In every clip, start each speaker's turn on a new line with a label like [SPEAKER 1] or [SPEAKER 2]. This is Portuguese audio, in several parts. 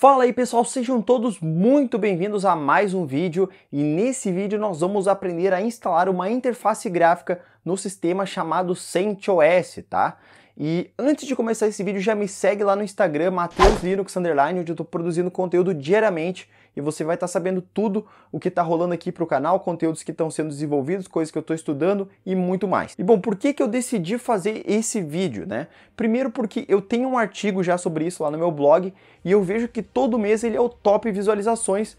[SPEAKER 1] Fala aí pessoal, sejam todos muito bem-vindos a mais um vídeo e nesse vídeo nós vamos aprender a instalar uma interface gráfica no sistema chamado CentOS, tá? E antes de começar esse vídeo já me segue lá no Instagram, Mateus Linux Underline, onde eu estou produzindo conteúdo diariamente e você vai estar tá sabendo tudo o que está rolando aqui para o canal, conteúdos que estão sendo desenvolvidos, coisas que eu estou estudando e muito mais. E bom, por que, que eu decidi fazer esse vídeo, né? Primeiro porque eu tenho um artigo já sobre isso lá no meu blog e eu vejo que todo mês ele é o top visualizações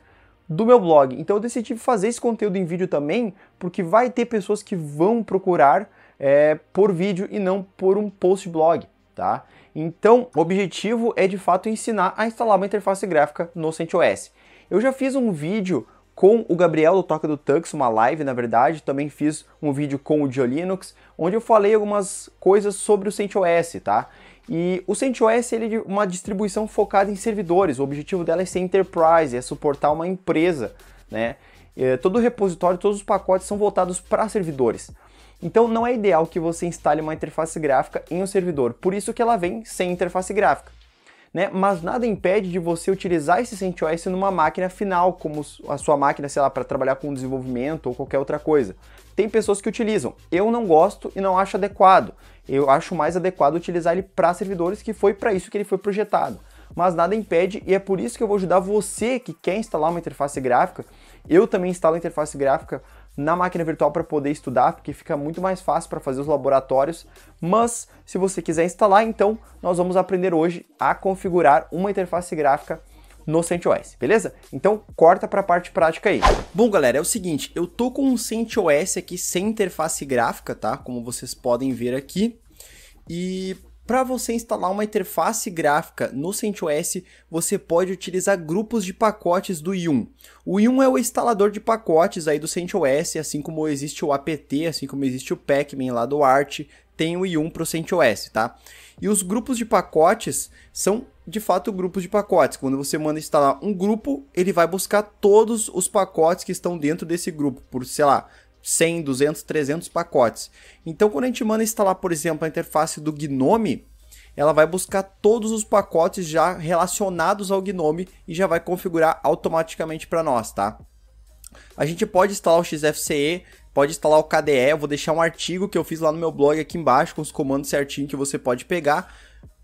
[SPEAKER 1] do meu blog. Então eu decidi fazer esse conteúdo em vídeo também, porque vai ter pessoas que vão procurar é, por vídeo e não por um post blog, tá? Então, o objetivo é de fato ensinar a instalar uma interface gráfica no CentOS. Eu já fiz um vídeo com o Gabriel do Toca do Tux, uma live na verdade, também fiz um vídeo com o Dio Linux, onde eu falei algumas coisas sobre o CentOS, tá? E o CentOS ele é uma distribuição focada em servidores, o objetivo dela é ser enterprise, é suportar uma empresa, né? É, todo o repositório, todos os pacotes são voltados para servidores. Então não é ideal que você instale uma interface gráfica em um servidor, por isso que ela vem sem interface gráfica né? Mas nada impede de você utilizar esse CentOS numa máquina final, como a sua máquina, sei lá, para trabalhar com desenvolvimento ou qualquer outra coisa. Tem pessoas que utilizam. Eu não gosto e não acho adequado. Eu acho mais adequado utilizar ele para servidores, que foi para isso que ele foi projetado. Mas nada impede e é por isso que eu vou ajudar você que quer instalar uma interface gráfica. Eu também instalo interface gráfica na máquina virtual para poder estudar, porque fica muito mais fácil para fazer os laboratórios. Mas se você quiser instalar, então nós vamos aprender hoje a configurar uma interface gráfica no CentOS, beleza? Então corta para a parte prática aí. Bom, galera, é o seguinte, eu tô com um CentOS aqui sem interface gráfica, tá? Como vocês podem ver aqui. E para você instalar uma interface gráfica no CentOS, você pode utilizar grupos de pacotes do Yum. O Yum é o instalador de pacotes aí do CentOS, assim como existe o APT, assim como existe o Pacman lá do Arch, tem o Yum para o CentOS, tá? E os grupos de pacotes são de fato grupos de pacotes. Quando você manda instalar um grupo, ele vai buscar todos os pacotes que estão dentro desse grupo, por sei lá, 100, 200, 300 pacotes. Então, quando a gente manda instalar, por exemplo, a interface do Gnome, ela vai buscar todos os pacotes já relacionados ao Gnome e já vai configurar automaticamente para nós, tá? A gente pode instalar o XFCE, pode instalar o KDE, eu vou deixar um artigo que eu fiz lá no meu blog aqui embaixo com os comandos certinho que você pode pegar.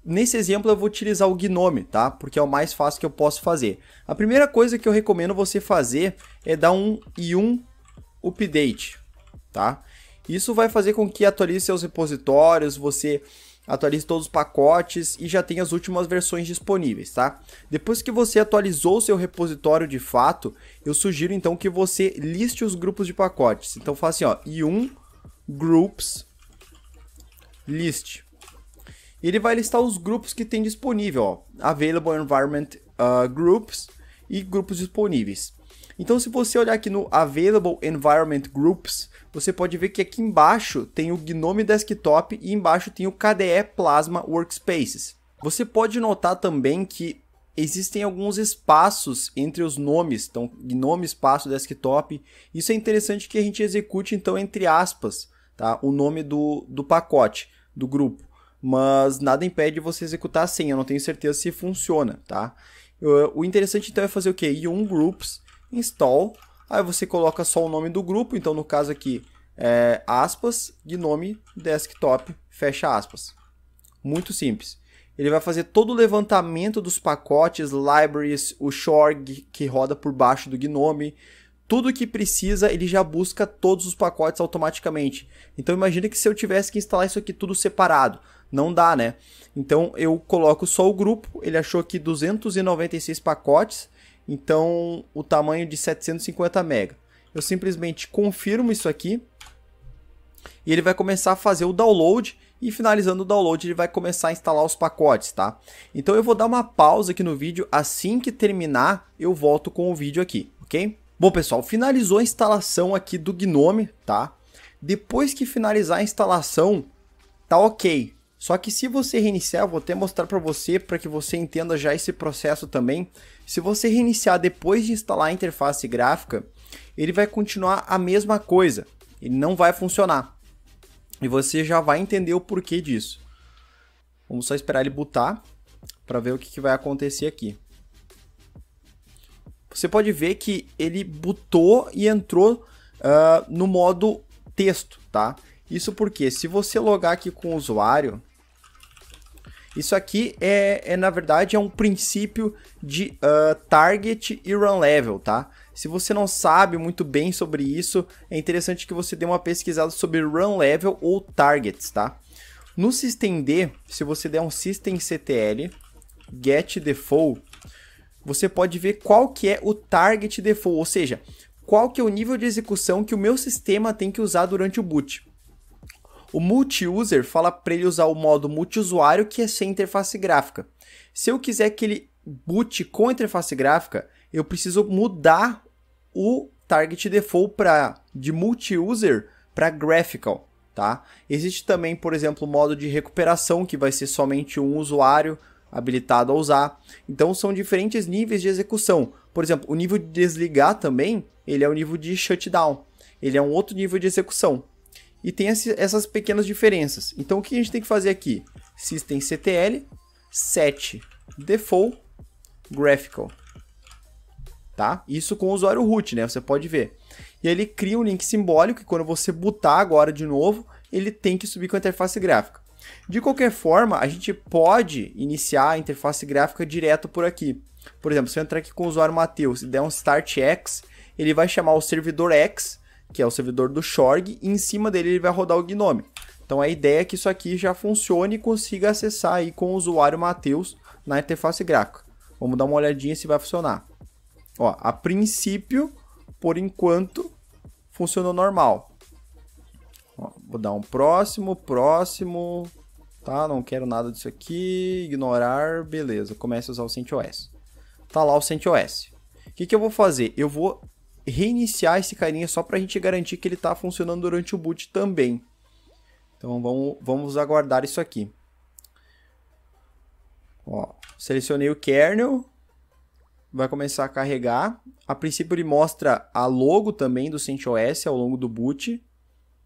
[SPEAKER 1] Nesse exemplo eu vou utilizar o Gnome, tá? Porque é o mais fácil que eu posso fazer. A primeira coisa que eu recomendo você fazer é dar um e um update, tá? Isso vai fazer com que atualize seus repositórios, você atualize todos os pacotes e já tem as últimas versões disponíveis, tá? Depois que você atualizou o seu repositório de fato, eu sugiro então que você liste os grupos de pacotes. Então faça assim, ó, i1 groups list. Ele vai listar os grupos que tem disponível, ó, available environment uh, groups e grupos disponíveis. Então, se você olhar aqui no Available Environment Groups, você pode ver que aqui embaixo tem o GNOME Desktop e embaixo tem o KDE Plasma Workspaces. Você pode notar também que existem alguns espaços entre os nomes, então GNOME espaço desktop. Isso é interessante que a gente execute então entre aspas, tá? O nome do, do pacote, do grupo. Mas nada impede você executar sem, assim, eu não tenho certeza se funciona, tá? O interessante então é fazer o que? E um groups install, aí você coloca só o nome do grupo, então no caso aqui, é, aspas, gnome desktop, fecha aspas. Muito simples. Ele vai fazer todo o levantamento dos pacotes, libraries, o shorg que roda por baixo do gnome, tudo que precisa, ele já busca todos os pacotes automaticamente. Então imagina que se eu tivesse que instalar isso aqui tudo separado, não dá, né? Então eu coloco só o grupo, ele achou aqui 296 pacotes, então, o tamanho de 750 MB. Eu simplesmente confirmo isso aqui. E ele vai começar a fazer o download. E finalizando o download, ele vai começar a instalar os pacotes, tá? Então, eu vou dar uma pausa aqui no vídeo. Assim que terminar, eu volto com o vídeo aqui, ok? Bom, pessoal, finalizou a instalação aqui do Gnome, tá? Depois que finalizar a instalação, tá ok. Só que se você reiniciar, eu vou até mostrar para você para que você entenda já esse processo também. Se você reiniciar depois de instalar a interface gráfica, ele vai continuar a mesma coisa. Ele não vai funcionar. E você já vai entender o porquê disso. Vamos só esperar ele botar para ver o que, que vai acontecer aqui. Você pode ver que ele botou e entrou uh, no modo texto, tá? Isso porque se você logar aqui com o usuário, isso aqui é, é na verdade, é um princípio de uh, target e run level, tá? Se você não sabe muito bem sobre isso, é interessante que você dê uma pesquisada sobre run level ou targets, tá? No systemd, se você der um systemctl get default, você pode ver qual que é o target default, ou seja, qual que é o nível de execução que o meu sistema tem que usar durante o boot. O multi-user fala para ele usar o modo multiusuário, que é sem interface gráfica. Se eu quiser que ele boot com interface gráfica, eu preciso mudar o target default para de multi-user para graphical, tá? Existe também, por exemplo, o modo de recuperação que vai ser somente um usuário habilitado a usar. Então são diferentes níveis de execução. Por exemplo, o nível de desligar também, ele é o nível de shutdown. Ele é um outro nível de execução e tem essas pequenas diferenças. Então o que a gente tem que fazer aqui? Systemctl set default graphical. Tá? Isso com o usuário root, né? Você pode ver. E aí ele cria um link simbólico que quando você botar agora de novo, ele tem que subir com a interface gráfica. De qualquer forma, a gente pode iniciar a interface gráfica direto por aqui. Por exemplo, se eu entrar aqui com o usuário Matheus e der um start X, ele vai chamar o servidor X que é o servidor do Shorg, e em cima dele ele vai rodar o Gnome. Então a ideia é que isso aqui já funcione e consiga acessar aí com o usuário Matheus na interface gráfica. Vamos dar uma olhadinha se vai funcionar. Ó, a princípio, por enquanto, funcionou normal. Ó, vou dar um próximo, próximo, tá? Não quero nada disso aqui, ignorar, beleza. Começa a usar o CentOS. Tá lá o CentOS. O que, que eu vou fazer? Eu vou reiniciar esse carinha só para a gente garantir que ele está funcionando durante o boot também. Então vamos, vamos aguardar isso aqui. Ó, selecionei o kernel, vai começar a carregar. A princípio ele mostra a logo também do CentOS ao longo do boot.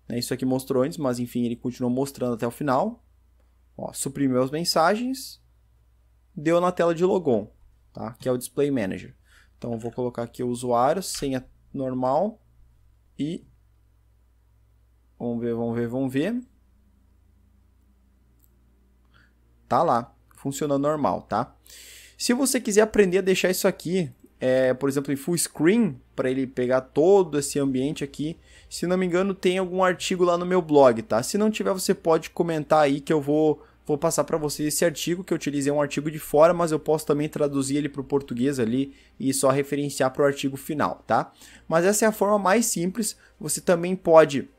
[SPEAKER 1] Né? Isso aqui mostrou antes, mas enfim, ele continuou mostrando até o final. Ó, suprimiu as mensagens, deu na tela de logon, tá? que é o Display Manager. Então vou colocar aqui o usuário, senha normal e vamos ver, vamos ver, vamos ver. Tá lá, funciona normal, tá? Se você quiser aprender a deixar isso aqui, é, por exemplo, em full screen, para ele pegar todo esse ambiente aqui, se não me engano, tem algum artigo lá no meu blog, tá? Se não tiver, você pode comentar aí que eu vou vou passar para vocês esse artigo que eu utilizei, um artigo de fora, mas eu posso também traduzir ele para o português ali e só referenciar para o artigo final, tá? Mas essa é a forma mais simples, você também pode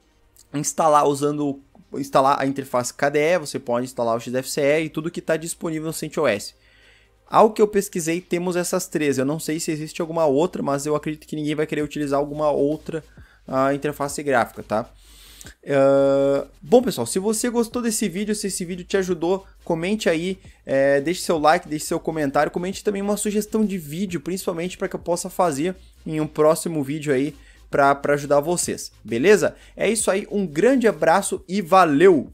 [SPEAKER 1] instalar usando instalar a interface KDE, você pode instalar o XFCE e tudo que está disponível no CentOS. Ao que eu pesquisei, temos essas três. Eu não sei se existe alguma outra, mas eu acredito que ninguém vai querer utilizar alguma outra uh, interface gráfica, tá? Ah, bom, pessoal, se você gostou desse vídeo, se esse vídeo te ajudou, comente aí, é, deixe seu like, deixe seu comentário, comente também uma sugestão de vídeo, principalmente para que eu possa fazer em um próximo vídeo aí para ajudar vocês, beleza? É isso aí, um grande abraço e valeu!